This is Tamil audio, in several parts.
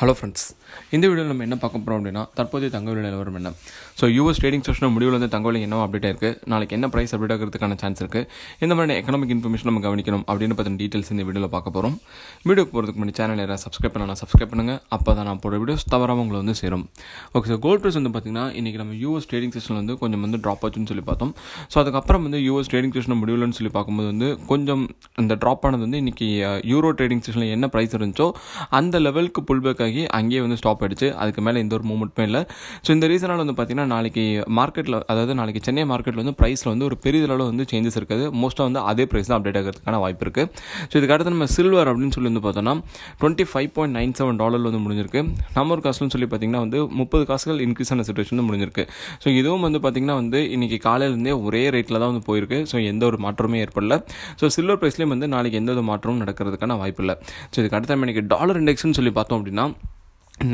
ஹலோ ஃப்ரெண்ட்ஸ் இந்த வீடியோவில் நம்ம என்ன பார்க்க போகிறோம் அப்படின்னா தற்போதைய தங்க விலை நிலவரம் என்ன ஸோ யூஎஸ் ட்ரேடிங் செஷனில் முடிவில் வந்து தங்க விலை என்ன அப்டேட் இருக்குது நாளைக்கு என்ன ப்ரைஸ் அப்டேட் ஆகிறதுக்கான சான்ஸ் இருக்குது இந்த மாதிரி எக்கனாமிக் இன்ஃபர்மேஷன் நம்ம கவனிக்கணும் அப்படின்னு பற்றி டீட்டெயில்ஸ் இந்த வீடியோவில் பார்க்க போகிறோம் வீடியோக்கு போகிறதுக்கு முன்னாடி சேனல் யாராவது சப்ஸ்கிரைப் பண்ணலாம் சப்ஸ்கிரைப் பண்ணுங்கள் அப்போ தான் நான் போகிற வீடியோஸ் தவறாக உங்களை வந்து சேரும் ஓகே சார் கோல்ட் ப்ரைஸ் வந்து பார்த்திங்கன்னா இன்றைக்கி நம்ம யூஎஸ் ட்ரேடிங் செஷனில் வந்து கொஞ்சம் வந்து ட்ராப் ஆச்சுன்னு சொல்லி பார்த்தோம் ஸோ அதுக்கப்புறம் வந்து யூஎஸ் ட்ரேடிங் செஷன் முடிவில்னு சொல்லி பார்க்கும்போது வந்து கொஞ்சம் அந்த ட்ராப் ஆனது வந்து இன்றைக்கி யூரோ ட்ரேடிங் செஷனில் என்ன ப்ரைஸ் இருந்துச்சோ அந்த லெவலுக்கு புல்பேக் ஆகி அங்கேயே வந்து ஸ்டாப் ஆகிடுச்சு அதுக்கு மேலே எந்த ஒரு மூவ்மெண்ட்டுமே இல்லை ஸோ இந்த ரீசனால் வந்து பார்த்திங்கன்னா நாளைக்கு மார்க்கெட்டில் அதாவது நாளைக்கு சென்னை மார்க்கெட்டில் வந்து ப்ரைஸில் வந்து ஒரு பெரிய வந்து சேஞ்சஸ் இருக்குது மோஸ்ட்டாக வந்து அதே ப்ரைஸ் தான் அப்டேட் ஆகிறதுக்கான வாய்ப்பு இருக்குது ஸோ இதுக்கடுத்து நம்ம சில்வர் அப்படின்னு சொல்லி வந்து பார்த்தோம்னா twenty five point nine seven dollar வந்து முடிஞ்சிருக்கு நம்ம ஒரு காசுன்னு சொல்லி பார்த்திங்கன்னா வந்து முப்பது காசுகள் இன்க்ரீஸ் ஆன சுச்சுவேஷன் வந்து முடிஞ்சிருக்கு ஸோ இதுவும் வந்து பார்த்திங்கன்னா வந்து இன்றைக்கி காலையிலேருந்தே ஒரே ரேட்டில் தான் வந்து போயிருக்கு ஸோ எந்த ஒரு மாற்றமே ஏற்படல ஸோ சில்வர் ப்ரைஸ்லேயும் வந்து நாளைக்கு எந்த ஒரு மாற்றமும் நடக்கிறதுக்கான வாய்ப்பு இல்லை ஸோ இதுக்கு அடுத்த நம்ம இன்றைக்கி டாலர் இண்டெக்ஸ்னு சொல்லி பார்த்தோம் அப்படின்னா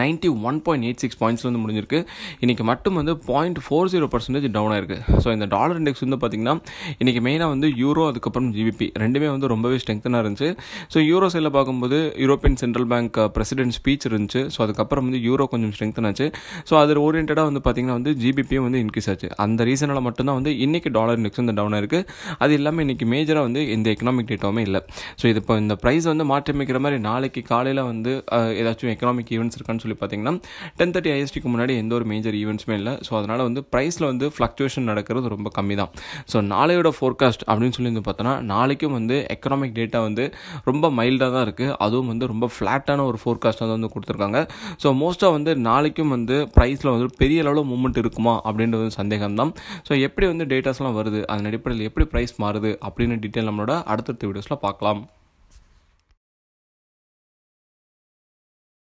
ninety one point eight six பாயிண்ட்ஸ்லேருந்து முடிஞ்சிருக்கு இன்றைக்கி மட்டும் வந்து point four zero percentage down ஆயிருக்கு ஸோ இந்த டாலர் இண்டெக்ஸ் வந்து பார்த்திங்கன்னா இன்றைக்கி மெயினாக வந்து யூரோ அதுக்கப்புறம் ஜிபிபி ரெண்டுமே வந்து ரொம்பவே ஸ்ட்ரெங்க்தனாக இருந்துச்சு ஸோ யூரோ சைடில் பார்க்கும்போது European central bank president speech இருந்துச்சு ஸோ அதுக்கப்புறம் வந்து யூரோ கொஞ்சம் ஸ்ட்ரெங்க்தனாச்சு ஸோ அது ஓரியன்டாக வந்து பார்த்திங்கன்னா வந்து ஜிபிபியும் வந்து இன்க்ரீஸ் ஆச்சு அந்த ரீசனால் மட்டும்தான் வந்து இன்றைக்கி டாலர் இண்டெக்ஸ் வந்து டவுன் ஆயிருக்கு அது இல்லாமல் இன்றைக்கி மேஜராக வந்து இந்த எக்கனாமிக் டேட்டாவுமே இல்லை ஸோ இது இப்போ இந்த ப்ரைஸ் வந்து மாற்றி அமைக்கிற மாதிரி நாளைக்கு காலையில் வந்து uh, ஏதாச்சும் எக்கனாமிக் ஈவெண்ட்ஸ் இருக்கான்னு என்னன்னு சொல்லி பார்த்தீங்கன்னா டென் தேர்ட்டி ஐஎஸ்டிக்கு முன்னாடி எந்த ஒரு மேஜர் ஈவெண்ட்ஸுமே இல்லை ஸோ அதனால் வந்து ப்ரைஸில் வந்து ஃப்ளக்சுவேஷன் நடக்கிறது ரொம்ப கம்மி தான் ஸோ நாளையோட ஃபோர்காஸ்ட் அப்படின்னு சொல்லி வந்து பார்த்தோன்னா நாளைக்கும் வந்து எக்கனாமிக் டேட்டா வந்து ரொம்ப மைல்டாக தான் இருக்குது அதுவும் வந்து ரொம்ப ஃப்ளாட்டான ஒரு ஃபோர்காஸ்ட்டாக வந்து கொடுத்துருக்காங்க ஸோ மோஸ்ட்டாக வந்து நாளைக்கும் வந்து ப்ரைஸில் வந்து பெரிய அளவில் மூமெண்ட் இருக்குமா அப்படின்றது சந்தேகம் தான் ஸோ எப்படி வந்து டேட்டாஸ்லாம் வருது அதன் அடிப்படையில் எப்படி ப்ரைஸ் மாறுது அப்படின்னு டீட்டெயில் நம்மளோட அடுத்தடுத்த வீடியோஸில் பார்க்கலாம்